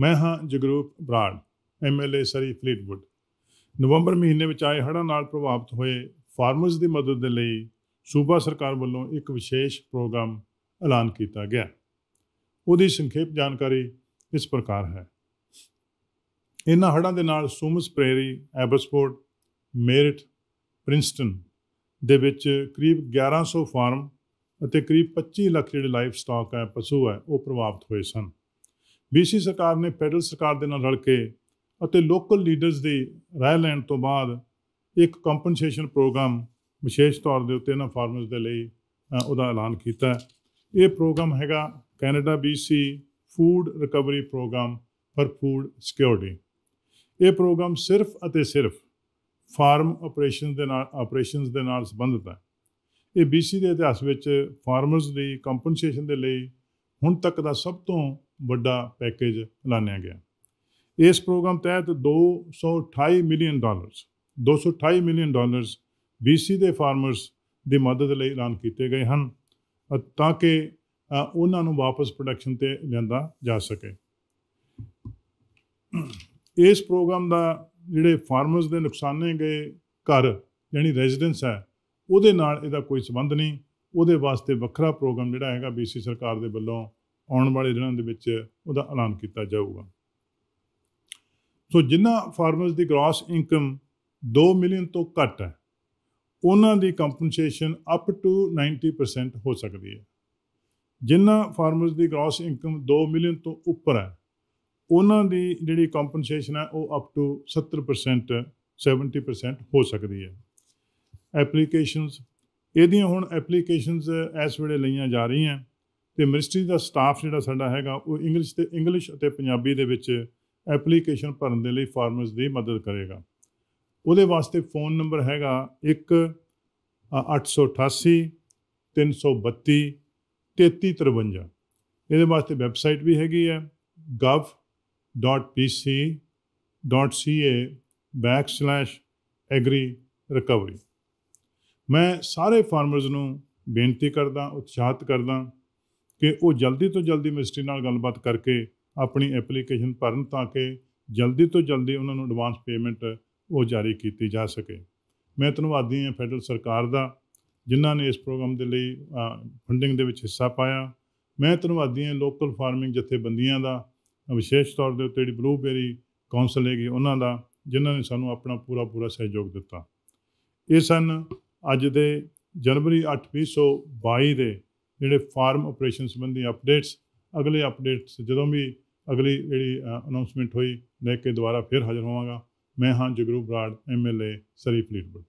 ਮੈਂ ਹਾਂ Jagroop Brar MLA Surrey Fleetwood ਨਵੰਬਰ ਮਹੀਨੇ ਵਿੱਚ ਆਏ ਹੜ੍ਹਾਂ ਨਾਲ ਪ੍ਰਭਾਵਿਤ ਹੋਏ ਫਾਰਮਰਸ ਦੀ ਮਦਦ ਦੇ ਲਈ ਸੂਬਾ ਸਰਕਾਰ ਵੱਲੋਂ ਇੱਕ ਵਿਸ਼ੇਸ਼ ਪ੍ਰੋਗਰਾਮ ਐਲਾਨ ਕੀਤਾ ਗਿਆ ਉਹਦੀ ਸੰਖੇਪ ਜਾਣਕਾਰੀ ਇਸ ਪ੍ਰਕਾਰ ਹੈ ਇਹਨਾਂ ਹੜ੍ਹਾਂ ਦੇ ਨਾਲ ਸੂਮਸ ਪ੍ਰੇਰੀ ਐਬਸਪੋਰਟ ਮੇਰਿਟ ਪ੍ਰਿੰਸਟਨ ਦੇ ਵਿੱਚ ਕਰੀਬ 1100 ਫਾਰਮ ਅਤੇ ਕਰੀਬ 25 ਲੱਖ ਜਿਹੜੇ ਲਾਈਵ ਸਟਾਕ ਹੈ ਪਸ਼ੂ ਹੈ ਉਹ ਪ੍ਰਭਾਵਿਤ ਹੋਏ ਸਨ ਬੀਸੀ ਸਰਕਾਰ ਨੇ ਫੈਡਰਲ ਸਰਕਾਰ ਦੇ ਨਾਲ ਰਲ ਕੇ ਅਤੇ ਲੋਕਲ ਲੀਡਰਸ ਦੀ ਰਾਏ ਲੈਣ ਤੋਂ ਬਾਅਦ ਇੱਕ ਕੰਪਨਸੇਸ਼ਨ ਪ੍ਰੋਗਰਾਮ ਵਿਸ਼ੇਸ਼ ਤੌਰ ਦੇ ਉੱਤੇ ਇਹਨਾਂ ਫਾਰਮਰਸ ਦੇ ਲਈ ਉਹਦਾ ਐਲਾਨ ਕੀਤਾ ਇਹ ਪ੍ਰੋਗਰਾਮ ਹੈਗਾ Canada BC food recovery program for food security ਇਹ ਪ੍ਰੋਗਰਾਮ ਸਿਰਫ ਅਤੇ ਸਿਰਫ ਫਾਰਮ ਆਪਰੇਸ਼ਨਸ ਦੇ ਨਾਲ ਆਪਰੇਸ਼ਨਸ ਦੇ ਨਾਲ ਸੰਬੰਧਿਤ ਹੈ ਇਹ ਬੀਸੀ ਦੇ ਇਤਿਹਾਸ ਵਿੱਚ ਫਾਰਮਰਸ ਦੀ ਕੰਪਨਸੇਸ਼ਨ ਦੇ ਲਈ ਹੁਣ ਤੱਕ ਦਾ ਸਭ ਤੋਂ ਵੱਡਾ ਪੈਕੇਜ ਐਲਾਨਿਆ ਗਿਆ ਇਸ ਪ੍ਰੋਗਰਾਮ ਤਹਿਤ 228 million dollars 228 million dollars BC ਦੇ ਫਾਰਮਰਸ ਦੀ ਮਦਦ ਲਈ ਐਲਾਨ ਕੀਤੇ ਗਏ ਹਨ ਤਾਂ ਕਿ ਉਹਨਾਂ ਨੂੰ ਵਾਪਸ ਪ੍ਰੋਡਕਸ਼ਨ ਤੇ ਲਿਆਂਦਾ ਜਾ ਸਕੇ ਇਸ ਪ੍ਰੋਗਰਾਮ ਦਾ ਜਿਹੜੇ ਫਾਰਮਰਸ ਦੇ ਨੁਕਸਾਨੇ ਗਏ ਘਰ ਯਾਨੀ ਰੈਜ਼ੀਡੈਂਸ ਹੈ ਉਹਦੇ ਨਾਲ ਇਹਦਾ ਕੋਈ ਸਬੰਧ ਨਹੀਂ ਉਹਦੇ ਵਾਸਤੇ ਵੱਖਰਾ ਪ੍ਰੋਗਰਾਮ ਜਿਹੜਾ ਹੈਗਾ ਬੀਸੀ ਸਰਕਾਰ ਦੇ ਵੱਲੋਂ ਆਉਣ ਵਾਲੇ ਦਿਨਾਂ ਦੇ ਵਿੱਚ ਉਹਦਾ ਐਲਾਨ ਕੀਤਾ ਜਾਊਗਾ ਸੋ ਜਿਨ੍ਹਾਂ ਫਾਰਮਰਸ ਦੀ ਗ੍ਰਾਸ ਇਨਕਮ 2 ਮਿਲੀਅਨ ਤੋਂ ਘੱਟ ਹੈ ਉਹਨਾਂ ਦੀ ਕੰਪਨਸੇਸ਼ਨ ਅਪ ਟੂ 90% ਹੋ ਸਕਦੀ ਹੈ ਜਿਨ੍ਹਾਂ ਫਾਰਮਰਸ ਦੀ ਗ੍ਰਾਸ ਇਨਕਮ 2 ਮਿਲੀਅਨ ਤੋਂ ਉੱਪਰ ਹੈ ਉਹਨਾਂ ਦੀ ਜਿਹੜੀ ਕੰਪਨਸੇਸ਼ਨ ਹੈ ਉਹ ਅਪ ਟੂ 70% 70% ਹੋ ਸਕਦੀ ਹੈ ਐਪਲੀਕੇਸ਼ਨਸ ਇਹਦੀਆਂ ਹੁਣ ਐਪਲੀਕੇਸ਼ਨਸ ਇਸ ਵੇਲੇ ਲਈਆਂ ਜਾ ਰਹੀਆਂ ਹਨ ਤੇ ਮਿਨਿਸਟਰੀ ਦਾ ਸਟਾਫ ਜਿਹੜਾ ਸਾਡਾ ਹੈਗਾ ਉਹ ਇੰਗਲਿਸ਼ ਤੇ ਇੰਗਲਿਸ਼ ਅਤੇ ਪੰਜਾਬੀ ਦੇ ਵਿੱਚ ਐਪਲੀਕੇਸ਼ਨ ਭਰਨ ਦੇ ਲਈ ਫਾਰਮਰਸ ਦੀ ਮਦਦ ਕਰੇਗਾ ਉਹਦੇ ਵਾਸਤੇ ਫੋਨ ਨੰਬਰ ਹੈਗਾ 1 888 332 3353 ਇਹਦੇ ਵਾਸਤੇ ਵੈਬਸਾਈਟ ਵੀ ਹੈਗੀ ਹੈ gov.pc.ca/agri recovery ਮੈਂ ਸਾਰੇ ਫਾਰਮਰਸ ਨੂੰ ਬੇਨਤੀ ਕਰਦਾ ਉਤਸ਼ਾਹਤ ਕਰਦਾ ਕਿ ਉਹ ਜਲਦੀ ਤੋਂ ਜਲਦੀ ਮਿਨਿਸਟਰੀ ਨਾਲ ਗੱਲਬਾਤ ਕਰਕੇ ਆਪਣੀ ਐਪਲੀਕੇਸ਼ਨ ਭਰਨ ਤਾਂ ਕਿ ਜਲਦੀ ਤੋਂ ਜਲਦੀ ਉਹਨਾਂ ਨੂੰ ਐਡਵਾਂਸ ਪੇਮੈਂਟ ਉਹ ਜਾਰੀ ਕੀਤੀ ਜਾ ਸਕੇ ਮੈਂ ਧੰਨਵਾਦੀ ਹਾਂ ਫੈਡਰਲ ਸਰਕਾਰ ਦਾ ਜਿਨ੍ਹਾਂ ਨੇ ਇਸ ਪ੍ਰੋਗਰਾਮ ਦੇ ਲਈ ਫੰਡਿੰਗ ਦੇ ਵਿੱਚ ਹਿੱਸਾ ਪਾਇਆ ਮੈਂ ਧੰਨਵਾਦੀ ਹਾਂ ਲੋਕਲ ਫਾਰਮਿੰਗ ਜਥੇਬੰਦੀਆਂ ਦਾ ਵਿਸ਼ੇਸ਼ ਤੌਰ ਦੇ ਉੱਤੇ ਜਿਹੜੀ ਬਲੂਬੇਰੀ ਕਾਉਂਸਲ ਹੈਗੀ ਉਹਨਾਂ ਦਾ ਜਿਨ੍ਹਾਂ ਨੇ ਸਾਨੂੰ ਆਪਣਾ ਪੂਰਾ ਪੂਰਾ ਸਹਿਯੋਗ ਦਿੱਤਾ ਇਹ ਸਨ ਅੱਜ ਦੇ ਜਨਵਰੀ 8 2022 ਦੇ ਜਿਹੜੇ ਫਾਰਮ ਆਪਰੇਸ਼ਨ ਸੰਬੰਧੀ ਅਪਡੇਟਸ ਅਗਲੇ ਅਪਡੇਟਸ ਜਦੋਂ ਵੀ ਅਗਲੀ ਜਿਹੜੀ ਅਨਾਉਂਸਮੈਂਟ ਹੋਈ ਲੈ ਕੇ ਦੁਬਾਰਾ ਫਿਰ ਹਾਜ਼ਰ ਹੋਵਾਂਗਾ ਮੈਂ ਹਾਂ Jagroop Brar MLA Surrey Fleetwood